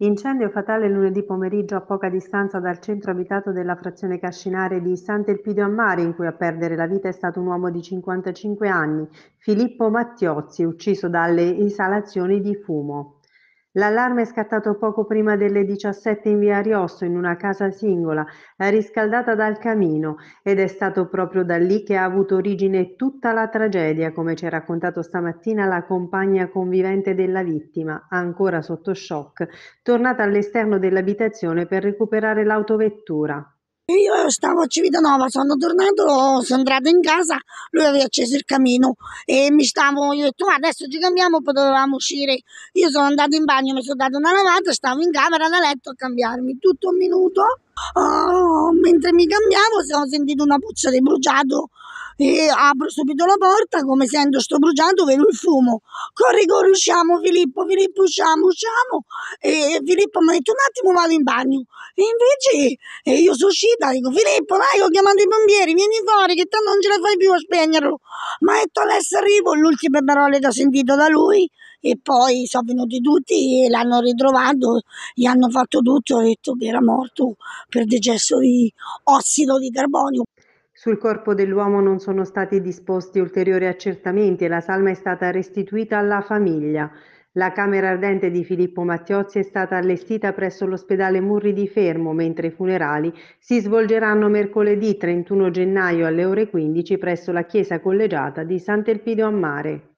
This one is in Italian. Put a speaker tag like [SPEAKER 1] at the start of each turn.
[SPEAKER 1] Incendio fatale lunedì pomeriggio a poca distanza dal centro abitato della frazione Cascinare di Sant'Elpidio a Mare, in cui a perdere la vita è stato un uomo di 55 anni, Filippo Mattiozzi, ucciso dalle esalazioni di fumo. L'allarme è scattato poco prima delle 17 in via Ariosto, in una casa singola, eh, riscaldata dal camino, ed è stato proprio da lì che ha avuto origine tutta la tragedia, come ci ha raccontato stamattina la compagna convivente della vittima, ancora sotto shock, tornata all'esterno dell'abitazione per recuperare l'autovettura.
[SPEAKER 2] Io stavo a Civitanova, sono tornato, sono entrato in casa, lui aveva acceso il camino e mi stavo, io ho detto ma adesso ci cambiamo, poi dovevamo uscire. Io sono andato in bagno, mi sono dato una lavata, stavo in camera da letto a cambiarmi tutto un minuto. Oh, mentre mi cambiavo ho sentito una puzza di bruciato e apro subito la porta, come sento sto bruciando, vedo il fumo. Corri, corri, usciamo Filippo, Filippo, usciamo, usciamo. E Filippo mi ha detto un attimo vado in bagno. E invece e io sono uscita, dico Filippo, vai ho chiamato i pompieri, vieni fuori, che tanto non ce la fai più a spegnerlo. Ma ha detto adesso arrivo, le ultime parole che ho sentito da lui e poi sono venuti tutti e l'hanno ritrovato, gli hanno fatto tutto, ho detto che era morto per decesso di ossido
[SPEAKER 1] di carbonio. Sul corpo dell'uomo non sono stati disposti ulteriori accertamenti e la salma è stata restituita alla famiglia. La camera ardente di Filippo Mattiozzi è stata allestita presso l'ospedale Murri di Fermo, mentre i funerali si svolgeranno mercoledì 31 gennaio alle ore 15 presso la chiesa collegiata di Sant'Elpidio a Mare.